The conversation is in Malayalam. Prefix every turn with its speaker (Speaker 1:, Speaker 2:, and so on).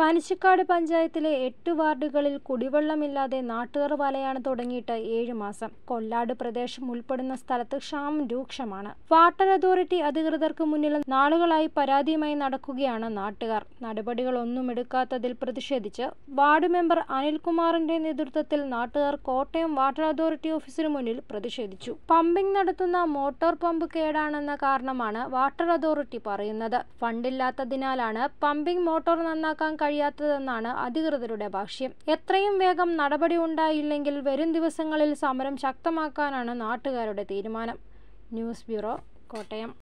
Speaker 1: പനച്ചിക്കാട് പഞ്ചായത്തിലെ എട്ട് വാർഡുകളിൽ കുടിവെള്ളമില്ലാതെ നാട്ടുകാർ വലയാണ് തുടങ്ങിയിട്ട് ഏഴു മാസം കൊല്ലാട് പ്രദേശം ഉൾപ്പെടുന്ന സ്ഥലത്ത് ക്ഷാമം രൂക്ഷമാണ് വാട്ടർ അതോറിറ്റി അധികൃതർക്ക് മുന്നിൽ നാളുകളായി പരാതിയുമായി നടക്കുകയാണ് നാട്ടുകാർ നടപടികളൊന്നും എടുക്കാത്തതിൽ പ്രതിഷേധിച്ച് വാർഡ് മെമ്പർ അനിൽകുമാറിന്റെ നേതൃത്വത്തിൽ നാട്ടുകാർ കോട്ടയം വാട്ടർ അതോറിറ്റി ഓഫീസിന് മുന്നിൽ പ്രതിഷേധിച്ചു പമ്പിംഗ് നടത്തുന്ന മോട്ടോർ പമ്പ് കേടാണെന്ന കാരണമാണ് വാട്ടർ അതോറിറ്റി പറയുന്നത് ഫണ്ടില്ലാത്തതിനാലാണ് പമ്പിംഗ് മോട്ടോർ നന്നാക്കാൻ കഴിയാത്തതെന്നാണ് അധികൃതരുടെ ഭാഷ്യം എത്രയും വേഗം നടപടി ഉണ്ടായില്ലെങ്കിൽ വരും ദിവസങ്ങളിൽ സമരം ശക്തമാക്കാനാണ് നാട്ടുകാരുടെ തീരുമാനം ന്യൂസ് ബ്യൂറോ കോട്ടയം